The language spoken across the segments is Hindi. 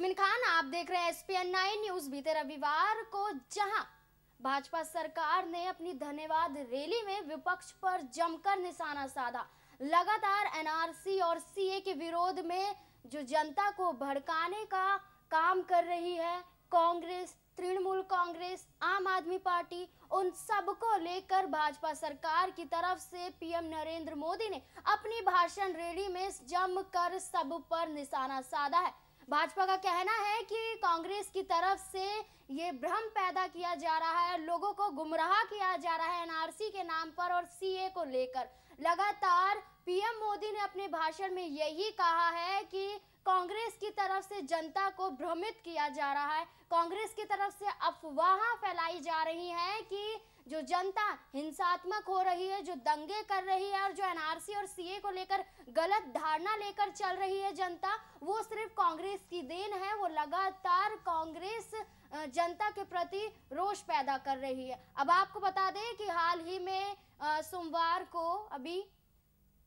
यास्मिन खान आप देख रहे हैं एसपीएन नाइन न्यूज बीते रविवार को जहां भाजपा सरकार ने अपनी धन्यवाद रैली में विपक्ष पर जमकर निशाना साधा लगातार एनआरसी और सीए के विरोध में जो जनता को भड़काने का काम कर रही है कांग्रेस तृणमूल कांग्रेस आम आदमी पार्टी उन सबको लेकर भाजपा सरकार की तरफ से पीएम नरेंद्र मोदी ने अपनी भाषण रैली में जमकर सब पर निशाना साधा है भाजपा का कहना है कि कांग्रेस की तरफ से ये भ्रम पैदा किया जा रहा है लोगों को गुमराह किया जा रहा है एनआरसी के नाम पर और सीए को लेकर लगातार पीएम मोदी ने अपने भाषण में यही कहा है कि कांग्रेस की तरफ से जनता को भ्रमित किया जा रहा है कांग्रेस की तरफ से अफवाह फैलाई जा रही है कि जो जनता हिंसात्मक हो रही है जो दंगे कर रही है और जो एनआरसी और सीए को लेकर गलत धारणा लेकर चल रही है जनता वो सिर्फ कांग्रेस की देन है वो लगातार कांग्रेस जनता के प्रति रोष पैदा कर रही है अब आपको बता दें कि हाल ही में सोमवार को अभी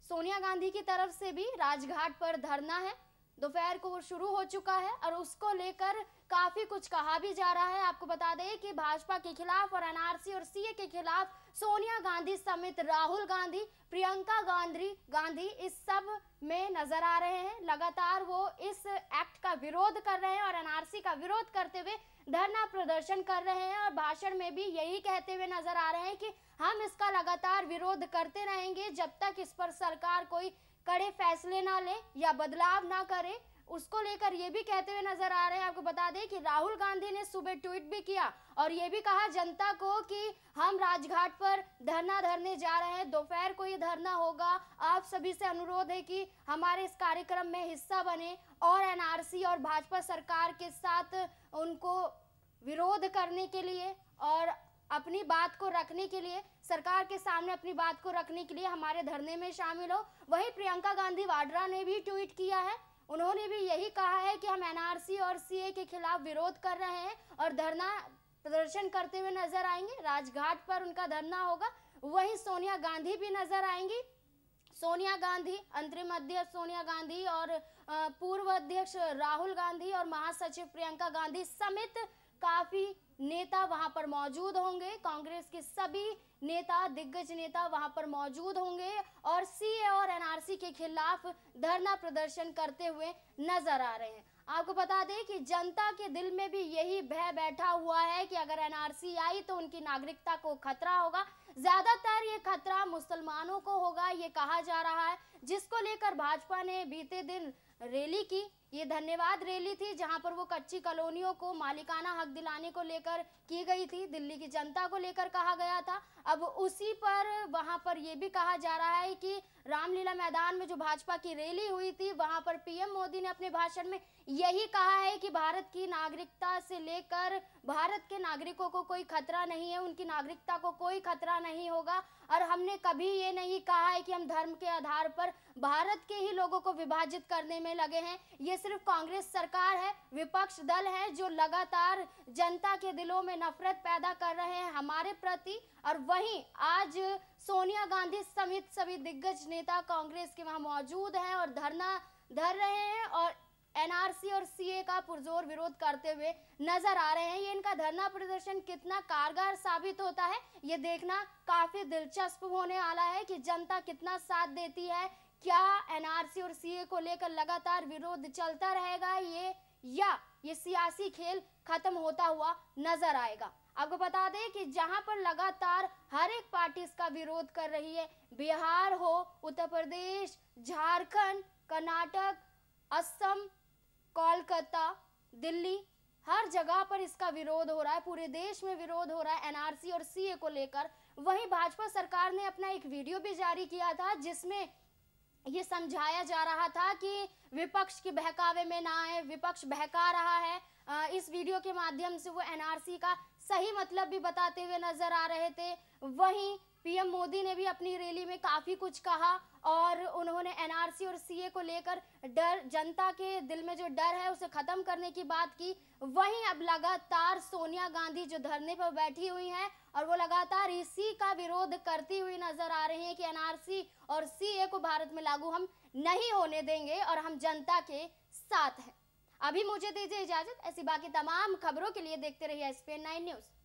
सोनिया गांधी की तरफ से भी राजघाट पर धरना है दोपहर को वो शुरू हो चुका है और उसको लेकर काफी कुछ कहा भी जा रहा है आपको बता दें कि भाजपा के खिलाफ और एनआरसी और सीए के खिलाफ सोनिया गांधी समेत राहुल गांधी प्रियंका गांधी गांधी इस सब में नजर आ रहे हैं लगातार वो इस एक्ट का विरोध कर रहे हैं और एनआरसी का विरोध करते हुए धरना प्रदर्शन कर रहे हैं और भाषण में भी यही कहते हुए नजर आ रहे हैं कि हम इसका लगातार विरोध करते रहेंगे जब तक इस पर सरकार कोई कड़े फैसले ना ले या बदलाव ना करे उसको लेकर ये भी कहते हुए नजर आ रहे हैं आपको बता दें कि राहुल गांधी ने सुबह ट्वीट भी किया और ये भी कहा जनता को कि हम राजघाट पर धरना धरने जा रहे हैं दोपहर को ये धरना होगा आप सभी से अनुरोध है कि हमारे इस कार्यक्रम में हिस्सा बने और एनआरसी और भाजपा सरकार के साथ उनको विरोध करने के लिए और अपनी बात को रखने के लिए सरकार के सामने अपनी बात को रखने के लिए हमारे धरने में शामिल हो वही प्रियंका गांधी वाड्रा ने भी ट्वीट किया है उन्होंने भी यही कहा है कि हम एनआरसी और सीए के खिलाफ विरोध कर रहे हैं और धरना प्रदर्शन करते हुए नजर आएंगे राजघाट पर उनका धरना होगा वही सोनिया गांधी भी नजर आएंगी सोनिया गांधी अंतरिम अध्यक्ष सोनिया गांधी और पूर्व अध्यक्ष राहुल गांधी और महासचिव प्रियंका गांधी समेत काफी नेता वहां पर मौजूद होंगे कांग्रेस के सभी नेता दिग्गज नेता वहां पर मौजूद होंगे और सीए और एनआरसी के खिलाफ धरना प्रदर्शन करते हुए नजर आ रहे हैं आपको बता दें कि जनता के दिल में भी यही भय बैठा हुआ है कि अगर एनआरसी आई तो उनकी नागरिकता को खतरा होगा ज्यादातर ये खतरा मुसलमानों को होगा ये कहा जा रहा है जिसको लेकर भाजपा ने बीते दिन रैली की ये धन्यवाद रैली थी जहां पर वो कच्ची कॉलोनियों को मालिकाना हक दिलाने को लेकर की गई थी दिल्ली की जनता को लेकर कहा गया था अब उसी पर वहां पर ये भी कहा जा रहा है कि रामलीला मैदान में जो भाजपा की रैली हुई थी वहां पर पीएम मोदी ने अपने भाषण में यही कहा है कि भारत की नागरिकता से लेकर भारत के नागरिकों को कोई खतरा नहीं है उनकी नागरिकता को कोई खतरा नहीं होगा और हमने कभी ये नहीं कहा है कि हम धर्म के आधार पर भारत के ही लोगों को विभाजित करने में लगे हैं ये सिर्फ कांग्रेस सरकार है विपक्ष दल है जो लगातार जनता के दिलों में नफरत पैदा कर रहे हैं हमारे प्रति और वहीं आज सोनिया गांधी समेत सभी दिग्गज नेता कांग्रेस के वहां मौजूद हैं और धरना धर रहे हैं और एनआरसी और सीए का पुरजोर विरोध करते हुए नजर आ रहे हैं ये इनका धरना प्रदर्शन कितना कारगर साबित होता है ये देखना काफी दिलचस्प होने वाला है कि जनता कितना साथ देती है क्या एनआरसी और सीए को लेकर लगातार विरोध चलता रहेगा ये या ये सियासी खेल खत्म होता हुआ नजर आएगा आपको बता दें कि जहां पर लगातार हर एक पार्टी इसका विरोध कर रही है बिहार हो उत्तर प्रदेश झारखंड कर्नाटक असम कोलकाता दिल्ली हर जगह पर इसका विरोध हो रहा है पूरे देश में विरोध हो रहा है एनआरसी और सीए को लेकर वहीं भाजपा सरकार ने अपना एक वीडियो भी जारी किया था जिसमें ये समझाया जा रहा था कि विपक्ष के बहकावे में ना आए विपक्ष बहका रहा है इस वीडियो के माध्यम से वो एनआरसी का सही मतलब भी बताते हुए नजर आ रहे थे वहीं पीएम मोदी ने भी अपनी रैली में काफ़ी कुछ कहा और उन्होंने एनआरसी और सीए को लेकर डर जनता के दिल में जो डर है उसे ख़त्म करने की बात की वहीं अब लगातार सोनिया गांधी जो धरने पर बैठी हुई हैं और वो लगातार इसी का विरोध करती हुई नजर आ रही हैं कि एनआरसी और सीए को भारत में लागू हम नहीं होने देंगे और हम जनता के साथ हैं अभी मुझे दीजिए इजाजत ऐसी बाकी तमाम खबरों के लिए देखते रहिए एसपीएन नाइन न्यूज़